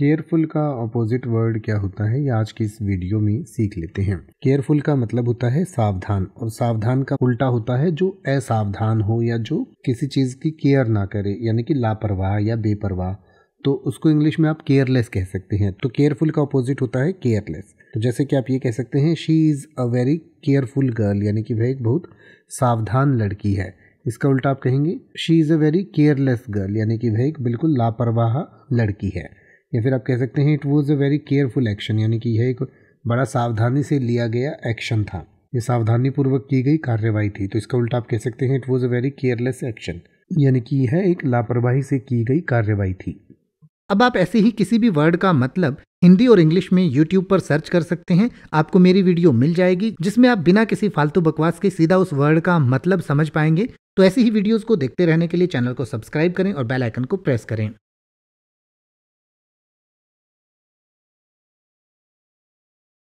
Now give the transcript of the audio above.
careful का opposite word क्या होता है ये आज की इस वीडियो में सीख लेते हैं केयरफुल का मतलब होता है सावधान और सावधान का उल्टा होता है जो असावधान हो या जो किसी चीज़ की केयर ना करे यानी कि लापरवाह या बेपरवाह तो उसको इंग्लिश में आप केयरलेस कह सकते हैं तो केयरफुल का अपोजिट होता है केयरलेस तो जैसे कि आप ये कह सकते हैं she is a very careful girl यानी कि वह एक बहुत सावधान लड़की है इसका उल्टा आप कहेंगे she is a very careless girl यानी कि वह एक बिल्कुल लापरवाह लड़की है या फिर आप कह सकते हैं it was a very careful action यानी कि यह एक बड़ा सावधानी से लिया गया एक्शन था सावधानी सावधानीपूर्वक की गई कार्यवाही थी तो इसका उल्टा आप कह सकते हैं it was a very careless action यानी कि यह एक लापरवाही से की गई कार्यवाही थी अब आप ऐसे ही किसी भी वर्ड का मतलब हिंदी और इंग्लिश में यूट्यूब पर सर्च कर सकते हैं आपको मेरी वीडियो मिल जाएगी जिसमें आप बिना किसी फालतू बकवास के सीधा उस वर्ड का मतलब समझ पाएंगे तो ऐसी ही वीडियोस को देखते रहने के लिए चैनल को सब्सक्राइब करें और बेल आइकन को प्रेस करें